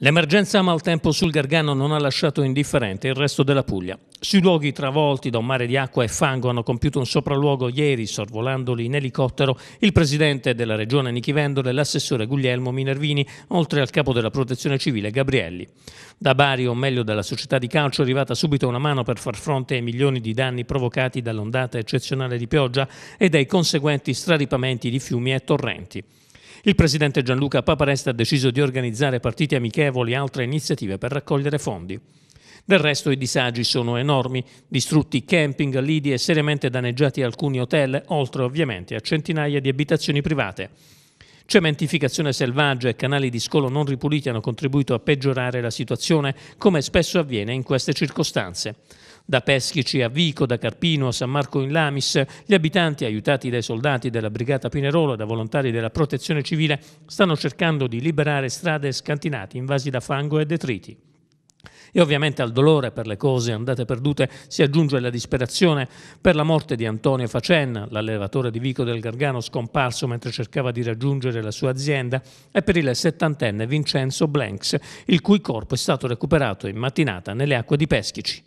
L'emergenza maltempo sul Gargano non ha lasciato indifferente il resto della Puglia. Sui luoghi travolti da un mare di acqua e fango hanno compiuto un sopralluogo ieri, sorvolandoli in elicottero, il presidente della regione Nichi Vendola e l'assessore Guglielmo Minervini, oltre al capo della protezione civile Gabrielli. Da Bari, o meglio dalla società di calcio, è arrivata subito una mano per far fronte ai milioni di danni provocati dall'ondata eccezionale di pioggia e dai conseguenti straripamenti di fiumi e torrenti. Il presidente Gianluca Paparesta ha deciso di organizzare partite amichevoli e altre iniziative per raccogliere fondi. Del resto i disagi sono enormi, distrutti camping, lidi e seriamente danneggiati alcuni hotel, oltre ovviamente a centinaia di abitazioni private. Cementificazione selvaggia e canali di scolo non ripuliti hanno contribuito a peggiorare la situazione, come spesso avviene in queste circostanze. Da Peschici a Vico, da Carpino a San Marco in Lamis, gli abitanti, aiutati dai soldati della Brigata Pinerolo e da volontari della Protezione Civile, stanno cercando di liberare strade e scantinati invasi da fango e detriti. E ovviamente al dolore per le cose andate perdute si aggiunge la disperazione per la morte di Antonio Facen, l'allevatore di Vico del Gargano scomparso mentre cercava di raggiungere la sua azienda, e per il settantenne Vincenzo Blanks, il cui corpo è stato recuperato in mattinata nelle acque di Peschici.